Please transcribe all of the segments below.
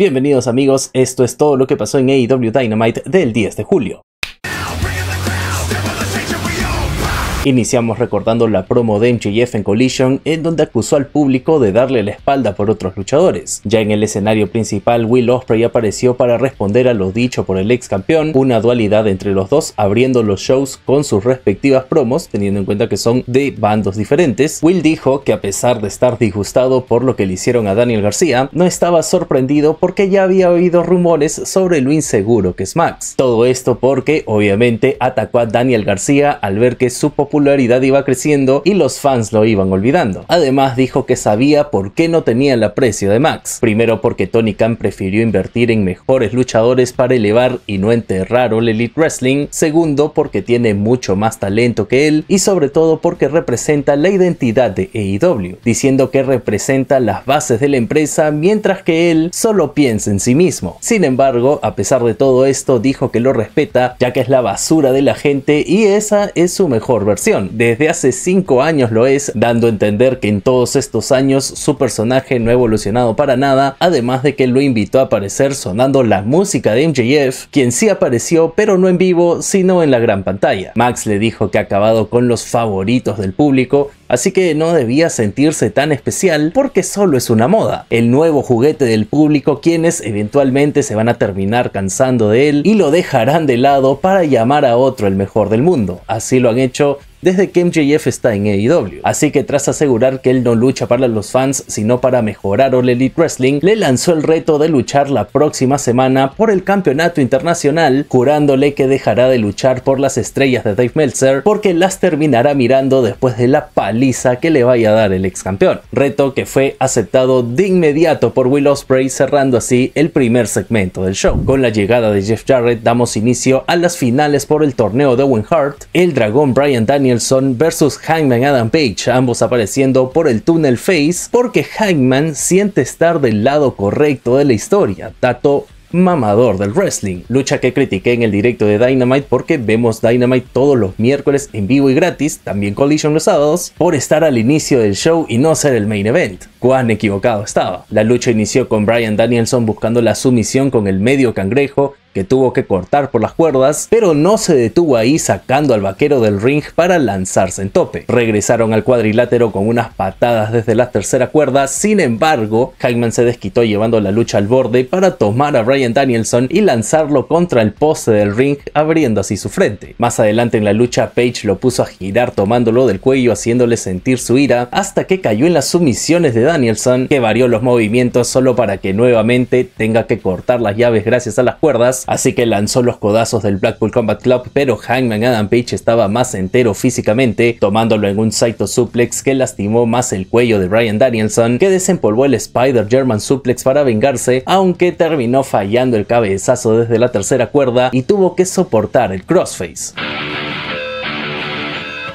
Bienvenidos amigos, esto es todo lo que pasó en AEW Dynamite del 10 de julio. Iniciamos recordando la promo de MJF en Collision en donde acusó al público de darle la espalda por otros luchadores. Ya en el escenario principal Will Ospreay apareció para responder a lo dicho por el ex campeón, una dualidad entre los dos abriendo los shows con sus respectivas promos teniendo en cuenta que son de bandos diferentes. Will dijo que a pesar de estar disgustado por lo que le hicieron a Daniel García, no estaba sorprendido porque ya había oído rumores sobre lo inseguro que es Max. Todo esto porque obviamente atacó a Daniel García al ver que supo popularidad iba creciendo y los fans lo iban olvidando. Además dijo que sabía por qué no tenía el aprecio de Max. Primero porque Tony Khan prefirió invertir en mejores luchadores para elevar y no enterrar el Elite Wrestling. Segundo porque tiene mucho más talento que él y sobre todo porque representa la identidad de AEW, diciendo que representa las bases de la empresa mientras que él solo piensa en sí mismo. Sin embargo, a pesar de todo esto, dijo que lo respeta ya que es la basura de la gente y esa es su mejor versión desde hace 5 años lo es, dando a entender que en todos estos años su personaje no ha evolucionado para nada, además de que lo invitó a aparecer sonando la música de MJF, quien sí apareció pero no en vivo, sino en la gran pantalla. Max le dijo que ha acabado con los favoritos del público así que no debía sentirse tan especial porque solo es una moda, el nuevo juguete del público quienes eventualmente se van a terminar cansando de él y lo dejarán de lado para llamar a otro el mejor del mundo. Así lo han hecho desde que MJF está en AEW. Así que tras asegurar que él no lucha para los fans, sino para mejorar el Elite Wrestling, le lanzó el reto de luchar la próxima semana por el campeonato internacional, jurándole que dejará de luchar por las estrellas de Dave Meltzer porque las terminará mirando después de la paliza que le vaya a dar el ex campeón. Reto que fue aceptado de inmediato por Will Ospreay cerrando así el primer segmento del show. Con la llegada de Jeff Jarrett damos inicio a las finales por el torneo de Owen Hart, el dragón Brian Daniel Danielson versus Hangman Adam Page, ambos apareciendo por el túnel face porque Hangman siente estar del lado correcto de la historia, dato mamador del wrestling, lucha que critiqué en el directo de Dynamite porque vemos Dynamite todos los miércoles en vivo y gratis, también Collision los sábados, por estar al inicio del show y no ser el main event. Cuán equivocado estaba. La lucha inició con Brian Danielson buscando la sumisión con el medio cangrejo que tuvo que cortar por las cuerdas, pero no se detuvo ahí sacando al vaquero del ring para lanzarse en tope. Regresaron al cuadrilátero con unas patadas desde la tercera cuerda, sin embargo, Hyman se desquitó llevando la lucha al borde para tomar a Brian Danielson y lanzarlo contra el poste del ring, abriendo así su frente. Más adelante en la lucha, Page lo puso a girar tomándolo del cuello haciéndole sentir su ira, hasta que cayó en las sumisiones de Danielson, que varió los movimientos solo para que nuevamente tenga que cortar las llaves gracias a las cuerdas, así que lanzó los codazos del Blackpool Combat Club, pero Hangman Adam Page estaba más entero físicamente, tomándolo en un Saito Suplex que lastimó más el cuello de Brian Danielson, que desempolvó el Spider German Suplex para vengarse, aunque terminó fallando el cabezazo desde la tercera cuerda y tuvo que soportar el crossface.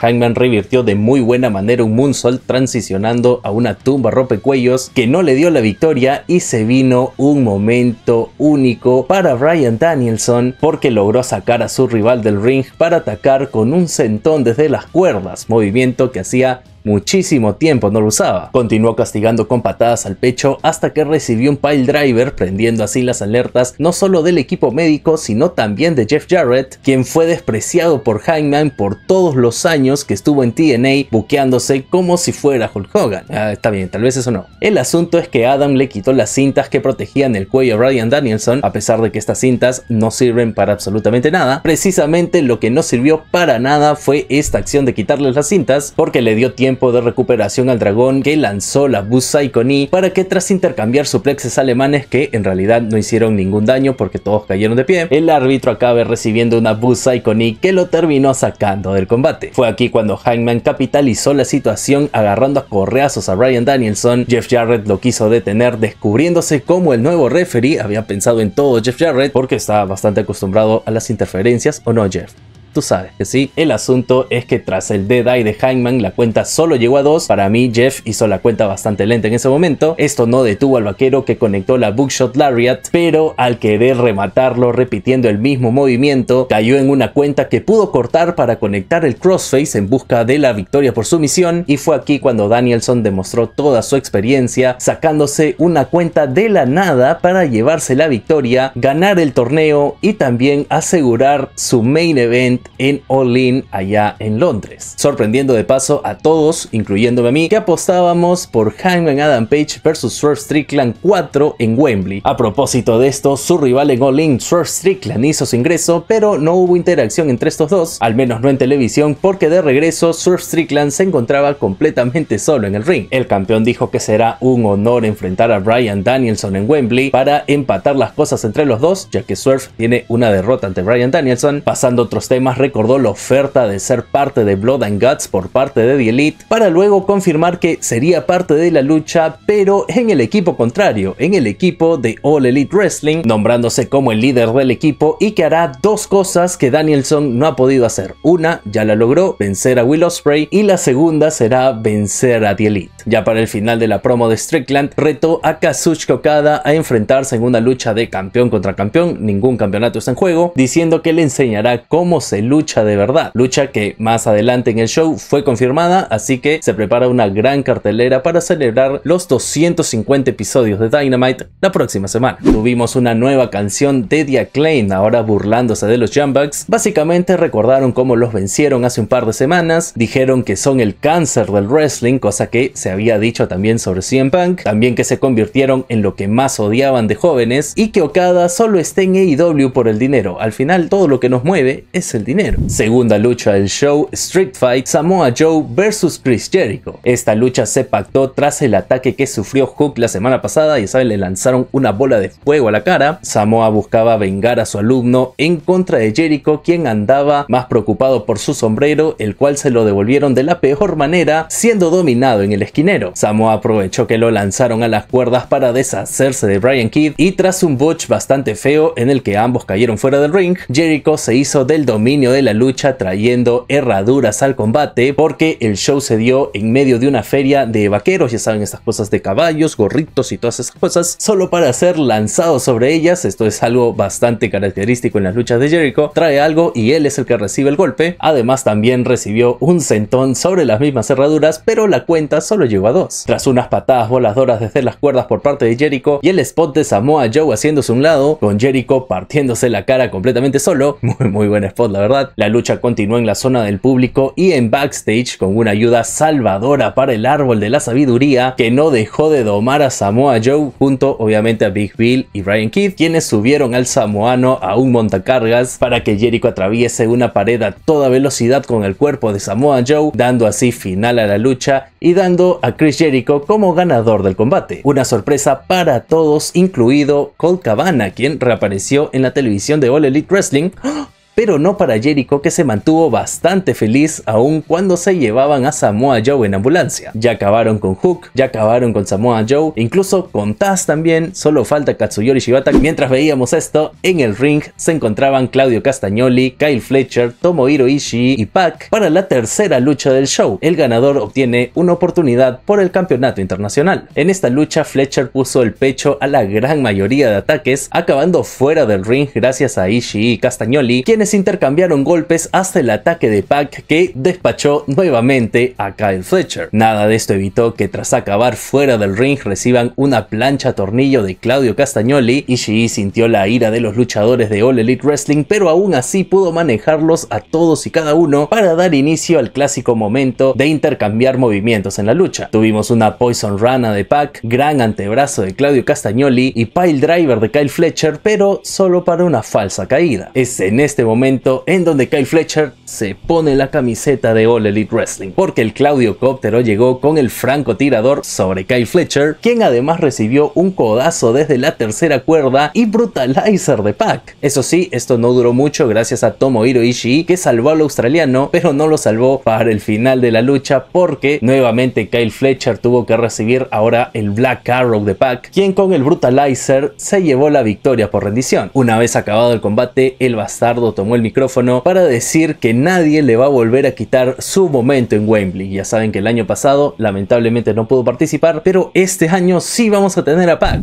Hangman revirtió de muy buena manera un moonsault transicionando a una tumba ropecuellos que no le dio la victoria y se vino un momento único para Brian Danielson porque logró sacar a su rival del ring para atacar con un sentón desde las cuerdas, movimiento que hacía Muchísimo tiempo no lo usaba. Continuó castigando con patadas al pecho hasta que recibió un pile driver, prendiendo así las alertas no solo del equipo médico, sino también de Jeff Jarrett, quien fue despreciado por Hangman por todos los años que estuvo en TNA buqueándose como si fuera Hulk Hogan. Ah, está bien, tal vez eso no. El asunto es que Adam le quitó las cintas que protegían el cuello a Brian Danielson, a pesar de que estas cintas no sirven para absolutamente nada. Precisamente lo que no sirvió para nada fue esta acción de quitarles las cintas, porque le dio tiempo de recuperación al dragón que lanzó la busa Koni para que tras intercambiar suplexes alemanes que en realidad no hicieron ningún daño porque todos cayeron de pie, el árbitro acabe recibiendo una busa Koni que lo terminó sacando del combate. Fue aquí cuando Hangman capitalizó la situación agarrando a correazos a brian Danielson, Jeff Jarrett lo quiso detener descubriéndose como el nuevo referee había pensado en todo Jeff Jarrett porque estaba bastante acostumbrado a las interferencias o no Jeff. Tú sabes que sí. El asunto es que tras el Dead Eye de Hangman, la cuenta solo llegó a dos. Para mí, Jeff hizo la cuenta bastante lenta en ese momento. Esto no detuvo al vaquero que conectó la Bookshot Lariat, pero al querer rematarlo repitiendo el mismo movimiento, cayó en una cuenta que pudo cortar para conectar el crossface en busca de la victoria por su misión. Y fue aquí cuando Danielson demostró toda su experiencia, sacándose una cuenta de la nada para llevarse la victoria, ganar el torneo y también asegurar su main event en All In allá en Londres, sorprendiendo de paso a todos, incluyéndome a mí, que apostábamos por Hangman Adam Page versus Surf Strickland 4 en Wembley. A propósito de esto, su rival en All In, Swerve Strickland, hizo su ingreso, pero no hubo interacción entre estos dos, al menos no en televisión, porque de regreso Surf Strickland se encontraba completamente solo en el ring. El campeón dijo que será un honor enfrentar a Brian Danielson en Wembley para empatar las cosas entre los dos, ya que Surf tiene una derrota ante Brian Danielson, pasando otros temas recordó la oferta de ser parte de Blood and Guts por parte de The Elite, para luego confirmar que sería parte de la lucha, pero en el equipo contrario, en el equipo de All Elite Wrestling, nombrándose como el líder del equipo y que hará dos cosas que Danielson no ha podido hacer. Una, ya la logró, vencer a Will Ospreay, y la segunda será vencer a The Elite. Ya para el final de la promo de Strickland, retó a Kazuchika Okada a enfrentarse en una lucha de campeón contra campeón, ningún campeonato está en juego, diciendo que le enseñará cómo se lucha de verdad, lucha que más adelante en el show fue confirmada, así que se prepara una gran cartelera para celebrar los 250 episodios de Dynamite la próxima semana. Tuvimos una nueva canción de Dia Klein, ahora burlándose de los Jambucks, básicamente recordaron cómo los vencieron hace un par de semanas, dijeron que son el cáncer del wrestling, cosa que se había dicho también sobre CM Punk, también que se convirtieron en lo que más odiaban de jóvenes y que Okada solo está en AEW por el dinero, al final todo lo que nos mueve es el dinero dinero. Segunda lucha del show, Street Fight, Samoa Joe versus Chris Jericho. Esta lucha se pactó tras el ataque que sufrió Hook la semana pasada y sabe, le lanzaron una bola de fuego a la cara. Samoa buscaba vengar a su alumno en contra de Jericho, quien andaba más preocupado por su sombrero, el cual se lo devolvieron de la peor manera, siendo dominado en el esquinero. Samoa aprovechó que lo lanzaron a las cuerdas para deshacerse de Brian Kidd y tras un botch bastante feo en el que ambos cayeron fuera del ring, Jericho se hizo del dominio de la lucha trayendo herraduras al combate porque el show se dio en medio de una feria de vaqueros, ya saben estas cosas de caballos, gorritos y todas esas cosas, solo para ser lanzado sobre ellas, esto es algo bastante característico en las luchas de Jericho, trae algo y él es el que recibe el golpe, además también recibió un centón sobre las mismas herraduras pero la cuenta solo llegó a dos, tras unas patadas voladoras desde las cuerdas por parte de Jericho y el spot de Samoa Joe haciéndose un lado, con Jericho partiéndose la cara completamente solo, muy muy buen spot la verdad, la lucha continuó en la zona del público y en backstage con una ayuda salvadora para el árbol de la sabiduría que no dejó de domar a Samoa Joe junto obviamente a Big Bill y Brian Kidd quienes subieron al samoano a un montacargas para que Jericho atraviese una pared a toda velocidad con el cuerpo de Samoa Joe dando así final a la lucha y dando a Chris Jericho como ganador del combate. Una sorpresa para todos incluido Cold Cabana quien reapareció en la televisión de All Elite Wrestling ¡Ah! pero no para Jericho que se mantuvo bastante feliz aún cuando se llevaban a Samoa Joe en ambulancia. Ya acabaron con Hook, ya acabaron con Samoa Joe, incluso con Taz también, solo falta Katsuyori Shibata. Mientras veíamos esto, en el ring se encontraban Claudio Castagnoli, Kyle Fletcher, Tomohiro Ishii y Pac para la tercera lucha del show. El ganador obtiene una oportunidad por el campeonato internacional. En esta lucha Fletcher puso el pecho a la gran mayoría de ataques, acabando fuera del ring gracias a Ishii y Castagnoli, quienes intercambiaron golpes hasta el ataque de Pack que despachó nuevamente a Kyle Fletcher. Nada de esto evitó que tras acabar fuera del ring reciban una plancha tornillo de Claudio Castagnoli, y G e sintió la ira de los luchadores de All Elite Wrestling pero aún así pudo manejarlos a todos y cada uno para dar inicio al clásico momento de intercambiar movimientos en la lucha. Tuvimos una Poison Rana de Pack, gran antebrazo de Claudio Castagnoli y Pile Driver de Kyle Fletcher pero solo para una falsa caída. Es en este momento momento en donde Kyle Fletcher se pone la camiseta de All Elite Wrestling, porque el Claudio Cóptero llegó con el francotirador sobre Kyle Fletcher, quien además recibió un codazo desde la tercera cuerda y brutalizer de Pac. Eso sí, esto no duró mucho gracias a Tomohiro Ishii, que salvó al australiano, pero no lo salvó para el final de la lucha porque nuevamente Kyle Fletcher tuvo que recibir ahora el Black Arrow de Pac, quien con el brutalizer se llevó la victoria por rendición. Una vez acabado el combate, el bastardo tomó el micrófono para decir que nadie le va a volver a quitar su momento en Wembley. Ya saben que el año pasado lamentablemente no pudo participar, pero este año sí vamos a tener a Pac.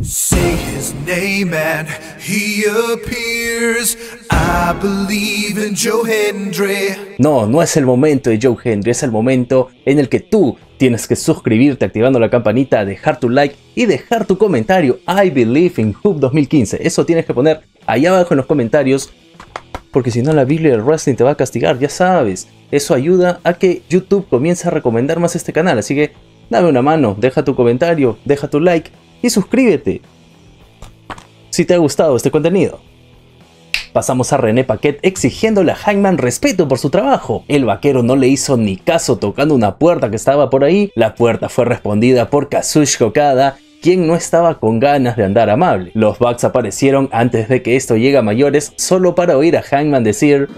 No, no es el momento de Joe Hendry, es el momento en el que tú tienes que suscribirte activando la campanita, dejar tu like y dejar tu comentario I believe in hoop 2015. Eso tienes que poner ahí abajo en los comentarios porque si no la Biblia del Wrestling te va a castigar, ya sabes. Eso ayuda a que YouTube comience a recomendar más este canal, así que dame una mano, deja tu comentario, deja tu like y suscríbete si te ha gustado este contenido. Pasamos a René Paquet exigiéndole a Hangman respeto por su trabajo. El vaquero no le hizo ni caso tocando una puerta que estaba por ahí. La puerta fue respondida por Kazush quien no estaba con ganas de andar amable. Los Bucks aparecieron antes de que esto llegue a mayores solo para oír a Hangman decir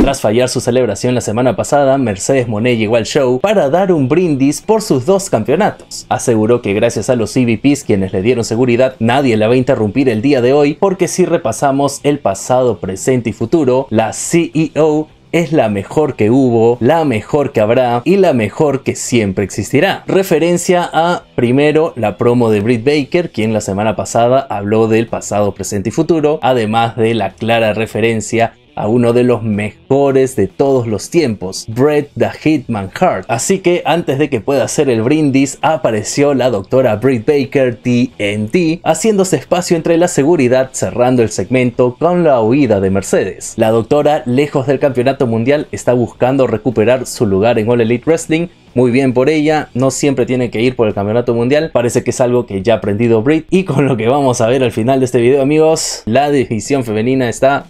Tras fallar su celebración la semana pasada, Mercedes Monet llegó al show para dar un brindis por sus dos campeonatos. Aseguró que gracias a los EVPs quienes le dieron seguridad, nadie la va a interrumpir el día de hoy porque si repasamos el pasado, presente y futuro, la CEO es la mejor que hubo, la mejor que habrá y la mejor que siempre existirá. Referencia a primero la promo de Britt Baker, quien la semana pasada habló del pasado, presente y futuro, además de la clara referencia a uno de los mejores de todos los tiempos, Brett the Hitman Hart. Así que antes de que pueda hacer el brindis, apareció la doctora Britt Baker TNT, haciéndose espacio entre la seguridad, cerrando el segmento con la huida de Mercedes. La doctora, lejos del campeonato mundial, está buscando recuperar su lugar en All Elite Wrestling muy bien por ella, no siempre tiene que ir por el campeonato mundial, parece que es algo que ya ha aprendido Britt y con lo que vamos a ver al final de este video amigos, la división femenina está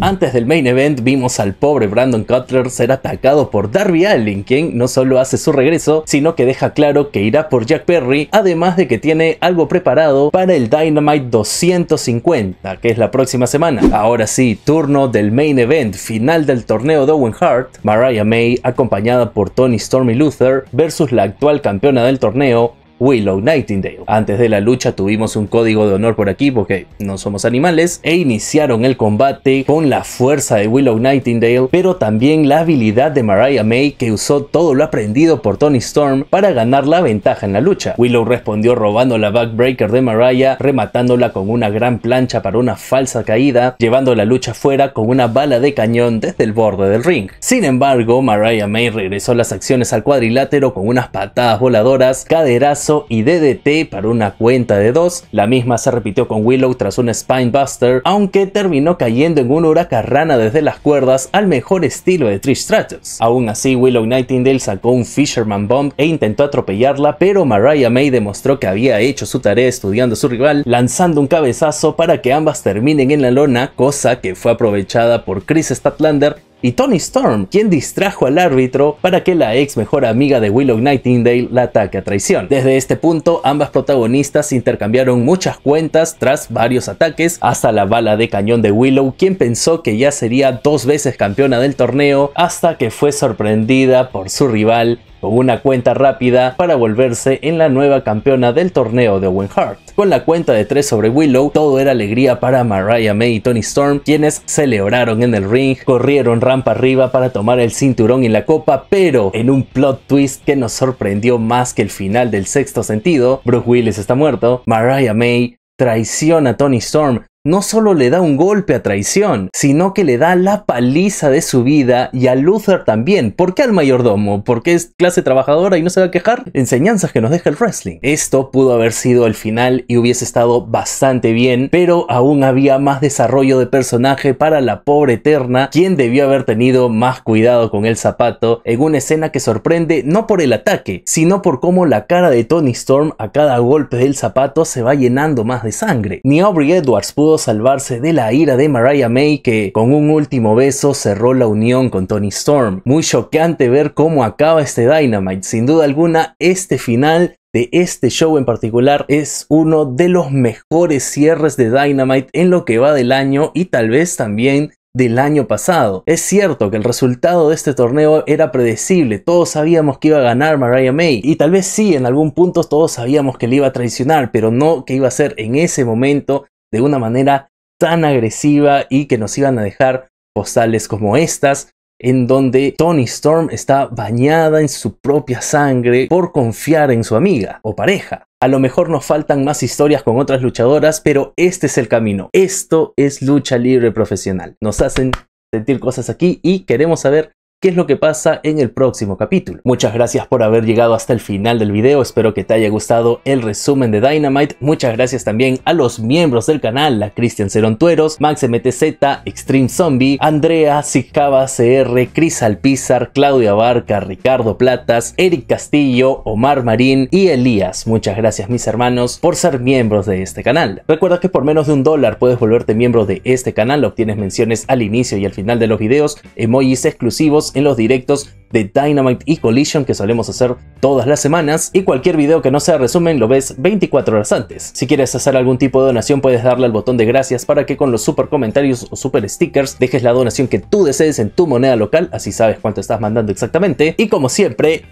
antes del main event vimos al pobre Brandon Cutler ser atacado por Darby Allin, quien no solo hace su regreso, sino que deja claro que irá por Jack Perry, además de que tiene algo preparado para el Dynamite 250, que es la próxima semana. Ahora sí, turno del main event, final del torneo de Owen Hart, Mariah May, acompañada por Tony Stormy Luther, versus la actual campeona del torneo, Willow Nightingale. Antes de la lucha tuvimos un código de honor por aquí porque no somos animales e iniciaron el combate con la fuerza de Willow Nightingale pero también la habilidad de Mariah May que usó todo lo aprendido por Tony Storm para ganar la ventaja en la lucha. Willow respondió robando la backbreaker de Mariah, rematándola con una gran plancha para una falsa caída, llevando la lucha fuera con una bala de cañón desde el borde del ring. Sin embargo, Mariah May regresó las acciones al cuadrilátero con unas patadas voladoras, caderas y DDT para una cuenta de dos. La misma se repitió con Willow tras un Spinebuster, aunque terminó cayendo en una huracarrana desde las cuerdas al mejor estilo de Trish Stratus. Aún así, Willow Nightingale sacó un Fisherman Bomb e intentó atropellarla, pero Mariah May demostró que había hecho su tarea estudiando a su rival, lanzando un cabezazo para que ambas terminen en la lona, cosa que fue aprovechada por Chris Statlander, y Tony Storm, quien distrajo al árbitro para que la ex mejor amiga de Willow Nightingale la ataque a traición. Desde este punto, ambas protagonistas intercambiaron muchas cuentas tras varios ataques, hasta la bala de cañón de Willow, quien pensó que ya sería dos veces campeona del torneo, hasta que fue sorprendida por su rival con una cuenta rápida para volverse en la nueva campeona del torneo de Owen Hart. Con la cuenta de 3 sobre Willow, todo era alegría para Mariah May y Tony Storm, quienes celebraron en el ring, corrieron rampa arriba para tomar el cinturón y la copa, pero en un plot twist que nos sorprendió más que el final del sexto sentido, Bruce Willis está muerto, Mariah May traiciona a Tony Storm no solo le da un golpe a traición, sino que le da la paliza de su vida y a Luther también. ¿Por qué al mayordomo? Porque es clase trabajadora y no se va a quejar. Enseñanzas que nos deja el wrestling. Esto pudo haber sido el final y hubiese estado bastante bien, pero aún había más desarrollo de personaje para la pobre eterna, quien debió haber tenido más cuidado con el zapato en una escena que sorprende no por el ataque, sino por cómo la cara de Tony Storm a cada golpe del zapato se va llenando más de sangre. Ni Aubrey Edwards pudo salvarse de la ira de Mariah May que con un último beso cerró la unión con Tony Storm. Muy chocante ver cómo acaba este Dynamite. Sin duda alguna, este final de este show en particular es uno de los mejores cierres de Dynamite en lo que va del año y tal vez también del año pasado. Es cierto que el resultado de este torneo era predecible, todos sabíamos que iba a ganar Mariah May y tal vez sí, en algún punto todos sabíamos que le iba a traicionar, pero no que iba a ser en ese momento de una manera tan agresiva y que nos iban a dejar postales como estas, en donde Tony Storm está bañada en su propia sangre por confiar en su amiga o pareja. A lo mejor nos faltan más historias con otras luchadoras, pero este es el camino. Esto es lucha libre profesional. Nos hacen sentir cosas aquí y queremos saber qué es lo que pasa en el próximo capítulo. Muchas gracias por haber llegado hasta el final del video, espero que te haya gustado el resumen de Dynamite, muchas gracias también a los miembros del canal, a Cristian Cerontueros, Tueros, Max Extreme Zombie, Andrea, Sicaba CR, Cris Alpizar, Claudia Barca, Ricardo Platas, Eric Castillo, Omar Marín y Elías. Muchas gracias mis hermanos por ser miembros de este canal. Recuerda que por menos de un dólar puedes volverte miembro de este canal, obtienes menciones al inicio y al final de los videos, emojis exclusivos en los directos de Dynamite y Collision que solemos hacer todas las semanas y cualquier video que no sea resumen lo ves 24 horas antes. Si quieres hacer algún tipo de donación puedes darle al botón de gracias para que con los super comentarios o super stickers dejes la donación que tú desees en tu moneda local, así sabes cuánto estás mandando exactamente. Y como siempre,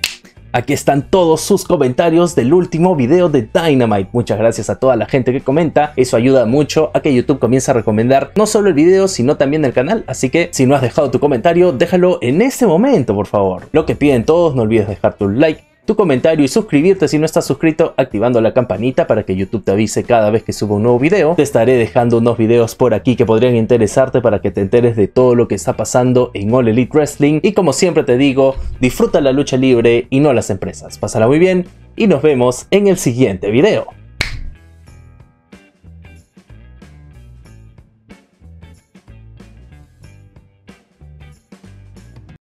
Aquí están todos sus comentarios del último video de Dynamite. Muchas gracias a toda la gente que comenta. Eso ayuda mucho a que YouTube comience a recomendar no solo el video, sino también el canal. Así que si no has dejado tu comentario, déjalo en este momento, por favor. Lo que piden todos, no olvides dejar tu like tu comentario y suscribirte si no estás suscrito activando la campanita para que YouTube te avise cada vez que suba un nuevo video. Te estaré dejando unos videos por aquí que podrían interesarte para que te enteres de todo lo que está pasando en All Elite Wrestling. Y como siempre te digo, disfruta la lucha libre y no las empresas. Pásala muy bien y nos vemos en el siguiente video.